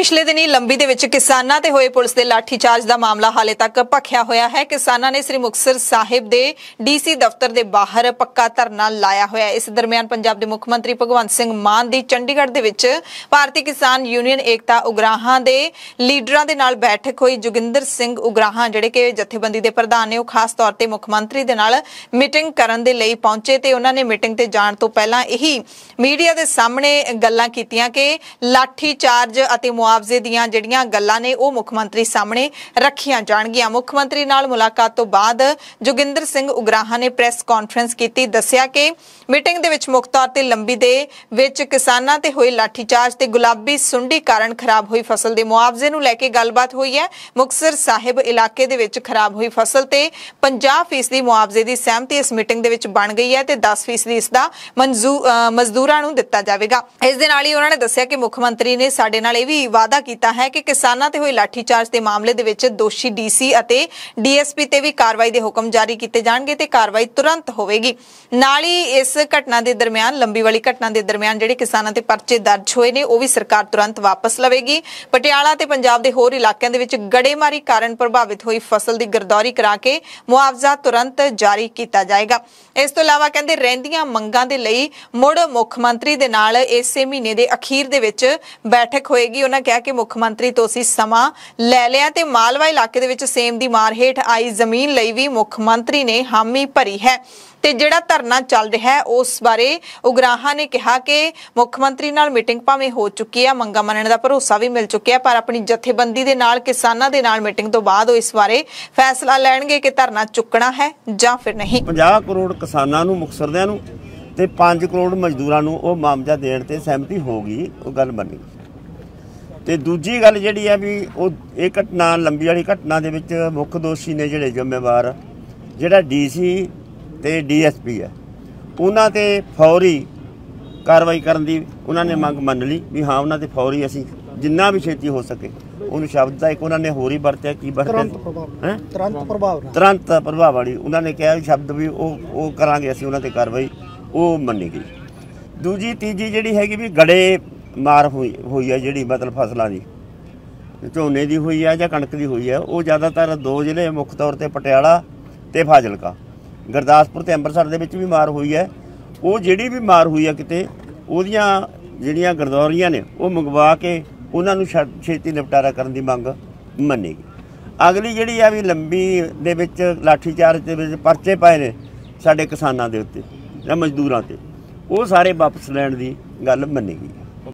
ਪਿਛਲੇ ਦਿਨੀ ਲੰਬੀ ਦੇ ਵਿੱਚ ਕਿਸਾਨਾਂ ਤੇ ਹੋਏ ਪੁਲਿਸ ਦੇ ਲਾਠੀ ਚਾਰਜ ਦਾ ਮਾਮਲਾ ਹਾਲੇ ਤੱਕ ਭਖਿਆ ਹੋਇਆ ਹੈ ਕਿਸਾਨਾਂ ਨੇ ਸ੍ਰੀ ਮੁਕਸਰ ਸਾਹਿਬ ਦੇ ਡੀਸੀ ਦਫ਼ਤਰ ਦੇ ਬਾਹਰ ਪੱਕਾ ਧਰਨਾ ਲਾਇਆ ਹੋਇਆ ਇਸ ਦਰਮਿਆਨ ਪੰਜਾਬ ਦੇ ਮੁੱਖ ਮੰਤਰੀ ਭਗਵੰਤ ਸਿੰਘ ਮਾਨ ਦੀ ਚੰਡੀਗੜ੍ਹ ਦੇ ਵਿੱਚ ਭਾਰਤੀ ਕਿਸਾਨ ਯੂਨੀਅਨ ਏਕਤਾ ਉਗਰਾਹਾਂ ਦੇ ਲੀਡਰਾਂ ਦੇ ਨਾਲ ਬੈਠਕ ਹੋਈ ਜੁਗਿੰਦਰ ਸਿੰਘ ਉਗਰਾਹਾਂ ਜਿਹੜੇ ਕਿ ਜਥੇਬੰਦੀ ਦੇ ਪ੍ਰਧਾਨ ਨੇ ਉਹ ਖਾਸ ਤੌਰ ਤੇ ਮੁੱਖ ਮੰਤਰੀ ਦੇ ਨਾਲ ਮੀਟਿੰਗ ਕਰਨ ਦੇ ਲਈ ਪਹੁੰਚੇ ਤੇ ਉਹਨਾਂ ਨੇ ਮੀਟਿੰਗ ਤੇ ਜਾਣ ਤੋਂ ਪਹਿਲਾਂ ਇਹੀ ਮੀਡੀਆ ਦੇ ਸਾਹਮਣੇ ਗੱਲਾਂ ਕੀਤੀਆਂ ਕਿ ਲਾਠੀ ਚਾਰਜ ਅਤੇ ਮੁਆਵਜ਼ੇ ਦੀਆਂ ਜਿਹੜੀਆਂ ਗੱਲਾਂ ਨੇ ਉਹ ਮੁੱਖ ਮੰਤਰੀ ਸਾਹਮਣੇ ਰੱਖੀਆਂ ਜਾਣਗੀਆਂ ਮੁੱਖ ਮੰਤਰੀ ਨਾਲ ਮੁਲਾਕਾਤ ਤੋਂ ਬਾਅਦ ਜੋਗਿੰਦਰ ਸਿੰਘ ਉਗਰਾਹਾ ਨੇ ਪ੍ਰੈਸ ਕਾਨਫਰੰਸ ਕੀਤੀ ਦੱਸਿਆ ਕਿ ਮੀਟਿੰਗ ਦੇ ਵਿੱਚ ਮੁੱਖ ਤੌਰ ਤੇ ਲੰਬੀ ਦੇ ਵਿੱਚ ਕਿਸਾਨਾਂ ਤੇ ਹੋਏ ਲਾਠੀਚਾਰਜ ਤੇ ਗੁਲਾਬੀ ਸੁੰਡੀ ਕਾਰਨ ਖਰਾਬ ਹੋਈ ਫਸਲ ਦੇ ਮੁਆਵਜ਼ੇ ਨੂੰ ਲੈ ਕੇ ਗੱਲਬਾਤ ਹੋਈ ਹੈ ਮੁਕਸਰ ਸਾਹਿਬ ਇਲਾਕੇ ਦੇ ਵਿੱਚ ਖਰਾਬ ਹੋਈ ਫਸਲ ਤੇ 50% ਮੁਆਵਜ਼ੇ ਦੀ ਸਹਿਮਤੀ ਇਸ ਮੀਟਿੰਗ ਦੇ ਵਿੱਚ ਬਣ ਗਈ ਹੈ ਤੇ 10% ਇਸ ਦਾ ਮਜ਼ਦੂਰਾਂ ਨੂੰ ਦਿੱਤਾ ਜਾਵੇਗਾ ਇਸ ਦੇ ਨਾਲ ਹੀ ਉਹਨਾਂ ਨੇ ਦੱਸਿਆ ਕਿ ਮੁੱਖ ਮੰਤਰੀ ਨੇ ਸਾਡੇ ਨਾਲ ਇਹ ਵੀ ਵਾਅਦਾ ਕੀਤਾ ਹੈ ਕਿ ਕਿਸਾਨਾਂ ਤੇ ਹੋਏ ਲਾਠੀ ਚਾਰਜ ਦੇ ਮਾਮਲੇ ਦੇ ਵਿੱਚ ਦੋਸ਼ੀ ਡੀਸੀ ਅਤੇ ਡੀਐਸਪੀ ਤੇ ਵੀ ਕਾਰਵਾਈ ਦੇ ਹੁਕਮ ਜਾਰੀ ਕੀਤੇ ਜਾਣਗੇ ਤੇ ਕਾਰਵਾਈ ਤੁਰੰਤ ਹੋਵੇਗੀ ਨਾਲ ਹੀ ਇਸ ਘਟਨਾ ਦੇ ਦਰਮਿਆਨ ਲੰਬੀ ਵਾਲੀ ਘਟਨਾ ਦੇ ਦਰਮਿਆਨ ਜਿਹੜੇ ਕਿਸਾਨਾਂ ਤੇ ਪਰਚੇ ਦਰਜ ਹੋਏ ਨੇ ਉਹ ਵੀ ਸਰਕਾਰ ਤੁਰੰਤ ਵਾਪਸ ਲਵੇਗੀ ਪਟਿਆਲਾ ਤੇ ਪੰਜਾਬ ਦੇ ਹੋਰ ਇਲਾਕਿਆਂ ਦੇ ਵਿੱਚ ਗੜੇਮਾਰੀ ਕਾਰਨ ਪ੍ਰਭਾਵਿਤ ਹੋਈ ਫਸਲ ਦੀ ਗਰਦੌਰੀ ਕਰਾ ਕੇ ਮੁਆਵਜ਼ਾ ਤੁਰੰਤ ਜਾਰੀ ਕੀਤਾ ਜਾਏਗਾ ਇਸ ਤੋਂ ਇਲਾਵਾ ਕਹਿੰਦੇ ਰਹਿੰਦੀਆਂ ਮੰਗਾਂ ਦੇ ਲਈ ਮੁੜ ਮੁੱਖ ਮੰਤਰੀ ਦੇ ਨਾਲ ਇਸੇ ਮਹੀਨੇ ਦੇ ਅਖੀਰ ਦੇ ਵਿੱਚ ਬੈਠਕ ਹੋਏਗੀ ਉਹਨਾਂ ਕਿਹਾ ਕਿ ਮੁੱਖ ਮੰਤਰੀ ਤੋਂ ਅਸੀਂ ਸਮਾਂ ਲੈ ਲਿਆ ਤੇ ਮਾਲਵਾ ਇਲਾਕੇ ਦੇ ਵਿੱਚ ਸੇਮ ਦੀ ਮਾਰ ਹੇਠ ਆਈ ਜ਼ਮੀਨ ਲਈ ਵੀ ਮੁੱਖ ਮੰਤਰੀ ਨੇ ਹਾਮੀ ਭਰੀ ਹੈ ਤੇ ਜਿਹੜਾ ਧਰਨਾ ਚੱਲ ਰਿਹਾ ਹੈ ਉਸ ਬਾਰੇ ਉਗਰਾਹਾ ਨੇ ਕਿਹਾ ਕਿ ਮੁੱਖ ਮੰਤਰੀ ਨਾਲ ਮੀਟਿੰਗ ਭਾਵੇਂ ਹੋ ਚੁੱਕੀ ਹੈ ਮੰਗਾ ਮੰਨਣ ਦਾ ਭਰੋਸਾ ਵੀ ਮਿਲ ਚੁੱਕਿਆ ਪਰ ਆਪਣੀ ਜਥੇਬੰਦੀ ਦੇ ਨਾਲ ਕਿਸਾਨਾਂ ਦੇ ਨਾਲ ਮੀਟਿੰਗ ਤੋਂ ਬਾਅਦ ਉਹ ਇਸ ਬਾਰੇ ਫੈਸਲਾ ਲੈਣਗੇ ਕਿ ਧਰਨਾ ਚੁੱਕਣਾ ਹੈ ਜਾਂ ਫਿਰ ਨਹੀਂ 50 ਕਰੋੜ ਕਿਸਾਨਾਂ ਨੂੰ ਮੁਕਸਰਦਿਆਂ ਨੂੰ ਤੇ 5 ਕਰੋੜ ਮਜ਼ਦੂਰਾਂ ਨੂੰ ਉਹ ਮਾਮਜਾ ਦੇਣ ਤੇ ਸਹਿਮਤੀ ਹੋ ਗਈ ਉਹ ਗੱਲ ਬਣੀ ਤੇ ਦੂਜੀ ਗੱਲ ਜਿਹੜੀ ਹੈ ਵੀ ਉਹ ਇਹ ਘਟਨਾ ਲੰਬੀ ਵਾਲੀ ਘਟਨਾ ਦੇ ਵਿੱਚ ਮੁੱਖ ਦੋਸ਼ੀ ਨੇ ਜਿਹੜੇ ਜ਼ਿੰਮੇਵਾਰ ਜਿਹੜਾ ਡੀਸੀ ਤੇ ਡੀਐਸਪੀ ਹੈ ਉਹਨਾਂ ਤੇ ਫੌਰੀ ਕਾਰਵਾਈ ਕਰਨ ਦੀ ਉਹਨਾਂ ਨੇ ਮੰਗ ਮੰਨ ਲਈ ਵੀ ਹਾਂ ਉਹਨਾਂ ਤੇ ਫੌਰੀ ਅਸੀਂ ਜਿੰਨਾ ਵੀ ਛੇਤੀ ਹੋ ਸਕੇ ਉਹਨੂੰ ਸ਼ਬਦ ਦਾ ਇੱਕ ਉਹਨਾਂ ਨੇ ਹੋਰ ਹੀ ਵਰਤਿਆ ਕੀ ਵਰਤਿਆ ਹੈ ਤੁਰੰਤ ਪ੍ਰਭਾਵ ਤੁਰੰਤ ਪ੍ਰਭਾਵ ਵਾਲੀ ਉਹਨਾਂ ਨੇ ਕਿਹਾ ਸ਼ਬਦ ਵੀ ਉਹ ਉਹ ਕਰਾਂਗੇ ਅਸੀਂ ਉਹਨਾਂ ਤੇ ਕਾਰਵਾਈ ਉਹ ਮੰਨੀ ਗਈ ਦੂਜੀ ਤੀਜੀ ਜਿਹੜੀ ਹੈਗੀ ਵੀ ਗੜੇ ਮਾਰ ਹੋਈ ਹੋਈ ਹੈ ਜਿਹੜੀ ਮਤਲਬ ਫਸਲਾਂ ਦੀ ਝੋਨੇ ਦੀ ਹੋਈ ਹੈ ਜਾਂ ਕਣਕ ਦੀ ਹੋਈ ਹੈ ਉਹ ਜ਼ਿਆਦਾਤਰ ਦੋ ਜ਼ਿਲ੍ਹੇ ਮੁੱਖ ਤੌਰ ਤੇ ਪਟਿਆਲਾ ਤੇ ਫਾਜ਼ਿਲਕਾ ਗੁਰਦਾਸਪੁਰ ਤੇ ਅੰਮ੍ਰਿਤਸਰ ਦੇ ਵਿੱਚ ਵੀ ਮਾਰ ਹੋਈ ਹੈ ਉਹ ਜਿਹੜੀ ਵੀ ਮਾਰ ਹੋਈ ਹੈ ਕਿਤੇ ਉਹਦੀਆਂ ਜਿਹੜੀਆਂ ਗਰਦੌਰੀਆਂ ਨੇ ਉਹ ਮੰਗਵਾ ਕੇ ਉਹਨਾਂ ਨੂੰ ਛੇਤੀ ਨਿਪਟਾਰਾ ਕਰਨ ਦੀ ਮੰਗ ਮੰਨੇਗੀ ਅਗਲੀ ਜਿਹੜੀ ਆ ਵੀ ਲੰਬੀ ਦੇ ਵਿੱਚ ਲਾਠੀ ਚਾਰਜ ਦੇ ਵਿੱਚ ਪਰਚੇ ਪਏ ਨੇ ਸਾਡੇ ਕਿਸਾਨਾਂ ਦੇ ਉੱਤੇ ਜਾਂ ਮਜ਼ਦੂਰਾਂ ਤੇ ਉਹ ਸਾਰੇ ਵਾਪਸ ਲੈਣ ਦੀ ਗੱਲ ਮੰਨੇਗੀ